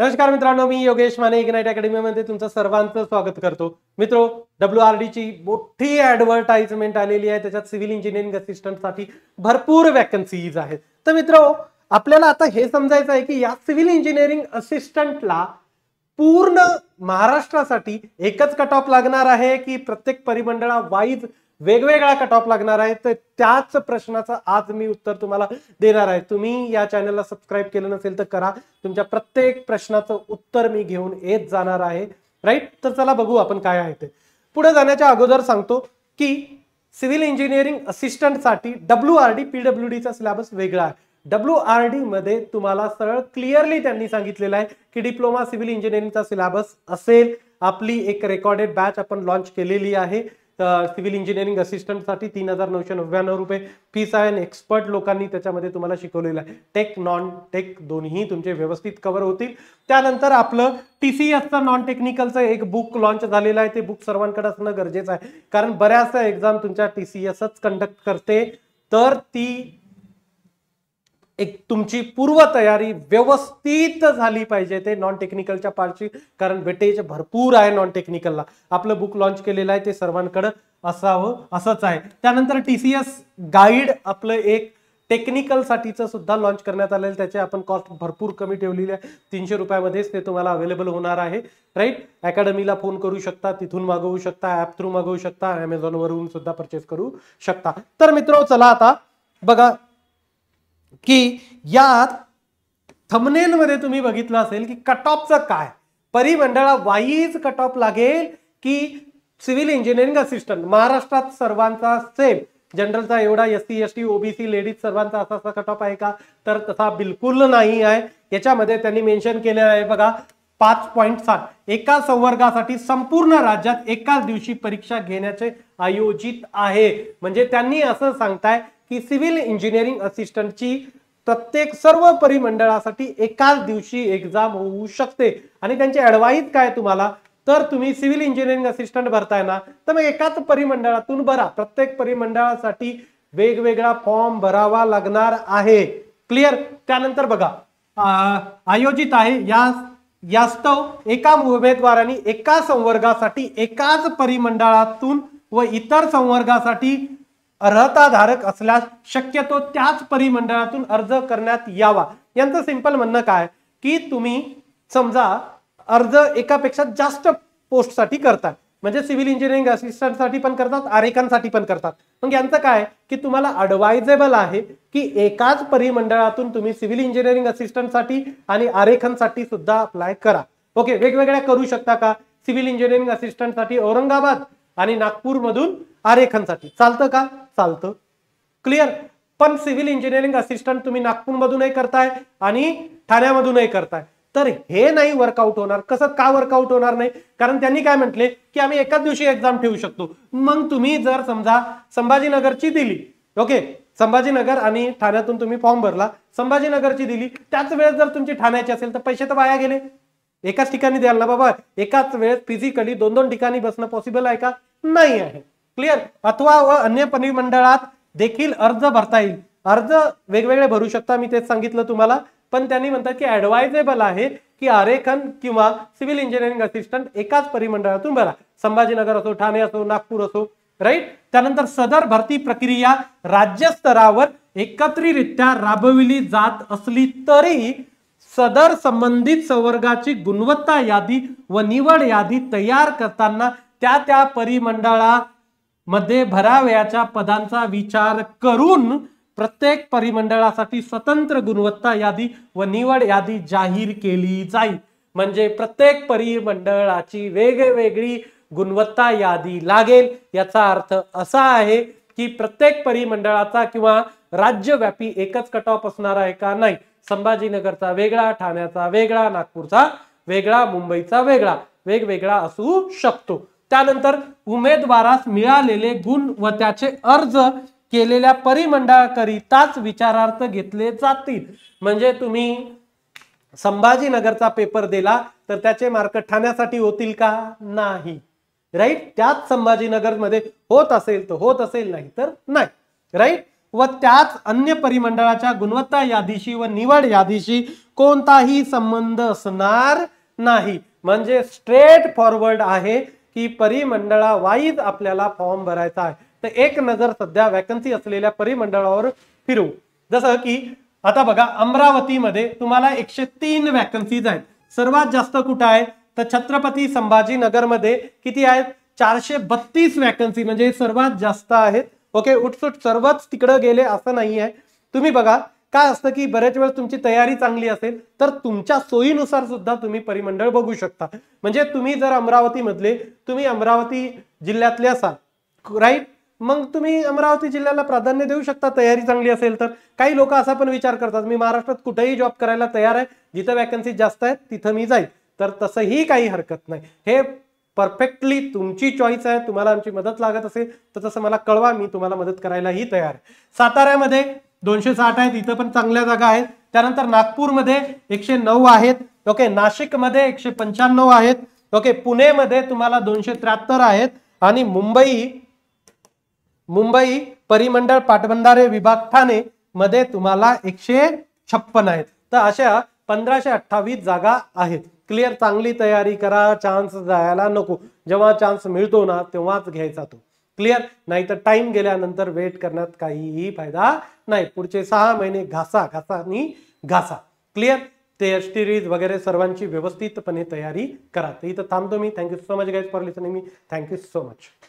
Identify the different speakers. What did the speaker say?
Speaker 1: नमस्कार मित्रांनो मी योगेश माने इग्नाईट अकॅडमीमध्ये तुमचं सर्वांचं स्वागत करतो मित्रो डब्ल्यू आर डीची मोठी ऍडव्हर्टाइजमेंट आलेली आहे त्याच्यात सिव्हिल इंजिनिअरिंग असिस्टंटसाठी भरपूर वॅकन्सीज आहेत तर मित्रो आपल्याला आता हे समजायचं आहे की या सिव्हिल इंजिनिअरिंग असिस्टंटला पूर्ण महाराष्ट्रासाठी एकच कट ऑफ लागणार आहे की प्रत्येक परिमंडळा वाईज वेगवेगळा कट ऑफ लागणार आहे तर त्याच प्रश्नाचं आज मी उत्तर तुम्हाला देणार आहे तुम्ही या चॅनलला सबस्क्राईब केलं नसेल तर करा तुमच्या प्रत्येक प्रश्नाचं उत्तर मी घेऊन येत जाणार आहे राईट तर चला बघू आपण काय आहे ते पुढे जाण्याच्या अगोदर सांगतो की सिव्हिल इंजिनिअरिंग असिस्टंटसाठी डब्ल्यू आर डी पीडब्ल्यू डीचा सिलेबस वेगळा आहे डब्ल्यू आर डी मध्ये तुम्हाला सरळ क्लिअरली त्यांनी सांगितलेलं आहे की डिप्लोमा सिव्हिल इंजिनिअरिंगचा सिलेबस असेल आपली एक रेकॉर्डेड बॅच आपण लॉन्च केलेली आहे सिव्हिल इंजिनिअरिंग असिस्टंटसाठी तीन हजार नऊशे नव्याण्णव रुपये फीस आहे आणि एक्सपर्ट लोकांनी त्याच्यामध्ये तुम्हाला शिकवलेलं आहे टेक नॉन टेक दोन्ही तुमचे व्यवस्थित कवर होतील त्यानंतर आपलं टी सी एसचं नॉन टेक्निकलचं एक बुक लॉन्च झालेलं आहे ते बुक सर्वांकडे असणं गरजेचं आहे कारण बऱ्याचशा एक्झाम तुमच्या टी सी एसच कंडक्ट करते तर ती एक तुमची पूर्वतयारी व्यवस्थित झाली पाहिजे ते नॉन टेक्निकलच्या पार्टची कारण वेटेज भरपूर आहे नॉन टेक्निकलला आपलं बुक लॉन्च केलेलं आहे ते सर्वांकडं असावं असंच आहे त्यानंतर टी सी एस गाईड आपलं एक टेक्निकलसाठीचं सुद्धा लॉन्च करण्यात आलेलं त्याचे आपण कॉस्ट भरपूर कमी ठेवलेली आहे तीनशे रुपयामध्येच ते तुम्हाला अवेलेबल होणार आहे राईट अकॅडमीला फोन करू शकता तिथून मागवू शकता ॲप थ्रू मागवू शकता अमेझॉनवरून सुद्धा परचेस करू शकता तर मित्र चला आता बघा की यात थमनेलमध्ये तुम्ही बघितलं असेल की कट ऑफचं काय परिमंडळा वाईज कट ऑफ लागेल की सिव्हिल इंजिनिअरिंग असिस्टंट महाराष्ट्रात सर्वांचा सेम जनरलचा एवढा S C S T OBC ladies सर्वांचा असा असा कट ऑफ आहे का तर तसा बिलकुल नाही आहे याच्यामध्ये त्यांनी मेन्शन केले आहे बघा पाच पॉईंट सात एका संवर्गासाठी संपूर्ण राज्यात एकाच दिवशी परीक्षा घेण्याचे आयोजित आहे म्हणजे त्यांनी असं सांगताय की सिव्हिल इंजिनिअरिंग असिस्टंटची प्रत्येक सर्व परिमंडळासाठी एकाच दिवशी एक्झाम होऊ शकते आणि त्यांची ऍडवाईज काय तुम्हाला तर तुम्ही सिव्हिल इंजिनिअरिंग असिस्टंट भरताय ना तर मग एकाच परिमंडळातून भरा प्रत्येक परिमंडळासाठी वेगवेगळा फॉर्म भरावा लागणार आहे क्लिअर त्यानंतर बघा आयोजित आहे या यास्तव एका उमेदवारांनी एका संवर्गासाठी एकाच परिमंडळातून व इतर संवर्गासाठी अर्हताधारक असल्यास शक्यतो त्याच परिमंडळातून अर्ज करण्यात यावा यांचं सिंपल म्हणणं काय की तुम्ही समजा अर्ज एकापेक्षा जास्त पोस्टसाठी करतात म्हणजे सिव्हिल इंजिनिअरिंग असिस्टंटसाठी पण करतात आरेकांसाठी पण करतात मग यांचं काय की तुम्हाला अडवायजेबल आहे की एकाच परिमंडळातून तुम्ही सिव्हिल इंजिनिअरिंग असिस्टंटसाठी आणि आरेखांसाठी सुद्धा अप्लाय करा ओके वेगवेगळ्या करू शकता का सिव्हिल इंजिनिअरिंग असिस्टंटसाठी औरंगाबाद आणि नागपूरमधून आरेखांसाठी चालतं का चालतं क्लिअर पण सिव्हिल इंजिनिअरिंग असिस्टंट तुम्ही नागपूरमधूनही करताय आणि ठाण्यामधूनही करताय तर हे नाही वर्कआउट होणार कसं का वर्कआउट होणार नाही कारण त्यांनी काय म्हटले की आम्ही एकाच दिवशी एक्झाम ठेवू शकतो मग तुम्ही जर समजा संभाजीनगरची दिली ओके संभाजीनगर आणि ठाण्यातून तुम्ही फॉर्म भरला संभाजीनगरची दिली त्याच वेळेस जर तुमची ठाण्याची असेल तर पैसे तर वाया गेले एकाच ठिकाणी द्याल ना बाबा एकाच वेळेस फिजिकली दोन दोन ठिकाणी बसणं पॉसिबल आहे का नाही आहे क्लिअर अथवा व अन्य परिमंडळात देखील अर्ज भरता येईल अर्ज वेगवेगळे भरू शकता मी तेच सांगितलं तुम्हाला पण त्यांनी म्हणतात की ॲडवायजेबल आहे की आरेखन किंवा सिव्हिल इंजिनिअरिंग असिस्टंट एकाच परिमंडळातून भरा संभाजीनगर असो ठाणे असो नागपूर असो राईट त्यानंतर सदर भरती प्रक्रिया राज्यस्तरावर एकत्रितरित्या राबविली जात असली तरी सदर संबंधित संवर्गाची गुणवत्ता यादी व निवड यादी तयार करताना त्या त्या परिमंडळा मध्ये भरावयाच्या पदांचा विचार करून प्रत्येक परिमंडळासाठी स्वतंत्र गुणवत्ता यादी व निवड यादी जाहीर केली जाईल म्हणजे प्रत्येक परिमंडळाची वेगवेगळी गुणवत्ता यादी लागेल याचा अर्थ असा आहे की प्रत्येक परिमंडळाचा किंवा राज्यव्यापी एकच कट ऑफ असणार आहे का नाही संभाजीनगरचा वेगळा ठाण्याचा वेगळा नागपूरचा वेगळा मुंबईचा वेगळा वेगवेगळा असू शकतो त्यानंतर उमेदवारास मिळालेले गुण व त्याचे अर्ज केलेल्या परिमंडळाकरिताच विचारार्थ घेतले जातील म्हणजे तुम्ही संभाजीनगरचा पेपर दिला तर त्याचे मार्क ठाण्यासाठी होतील का नाही राईट त्याच संभाजीनगरमध्ये होत असेल तर होत असेल नाही तर नाही राईट व त्याच अन्य परिमंडळाच्या गुणवत्ता यादीशी व निवड यादीशी कोणताही संबंध असणार नाही म्हणजे स्ट्रेट फॉरवर्ड आहे की परिमंडळा वाईज आपल्याला फॉर्म भरायचा आहे तर एक नजर सध्या वॅकन्सी असलेल्या परिमंडळावर फिरू जसं की आता बघा अमरावतीमध्ये तुम्हाला एकशे तीन वॅकन्सीज आहेत सर्वात जास्त कुठं आहे तर छत्रपती संभाजीनगरमध्ये किती आहेत चारशे बत्तीस वॅकन्सी म्हणजे सर्वात जास्त आहेत ओके उठसुट सर्वच तिकडं गेले असं नाही आहे तुम्ही बघा काय असतं की बऱ्याच वेळेस तुमची तयारी चांगली असेल तर तुमच्या सोयीनुसार सुद्धा तुम्ही परिमंडळ बघू शकता म्हणजे तुम्ही जर अमरावतीमधले तुम्ही अमरावती जिल्ह्यातले असाल राईट मग तुम्ही अमरावती जिल्ह्याला प्राधान्य देऊ शकता तयारी चांगली असेल तर काही लोक असा पण विचार करतात मी महाराष्ट्रात कुठेही जॉब करायला तयार आहे जिथं वॅकन्सी जास्त आहेत तिथं मी जाईल तर तसंही काही हरकत नाही हे परफेक्टली तुमची चॉईस आहे तुम्हाला आमची मदत लागत असेल तर तसं मला कळवा मी तुम्हाला मदत करायलाही तयार आहे साताऱ्यामध्ये दोनशे साठ आहेत इथं पण चांगल्या जागा आहेत त्यानंतर नागपूरमध्ये एकशे नऊ आहेत ओके नाशिकमध्ये एकशे पंच्याण्णव आहेत ओके पुणेमध्ये तुम्हाला दोनशे त्र्याहत्तर आहेत आणि मुंबई मुंबई परिमंडळ पाटबंधारे विभाग ठाणे मध्ये तुम्हाला एकशे छप्पन आहेत तर अशा पंधराशे अठ्ठावीस जागा आहेत क्लिअर चांगली तयारी करा चान्स जायला नको जेव्हा चान्स मिळतो ना तेव्हाच घ्यायचा तो क्लिअर नाहीतर टाइम गेल्यानंतर वेट करण्यात काहीही फायदा नाही पुढचे सहा महिने घासा घासा आणि घासा क्लिअर ते एसटीरीज वगैरे सर्वांची व्यवस्थितपणे तयारी करा इथं थांबतो मी thank you so much guys for listening मी थँक्यू सो मच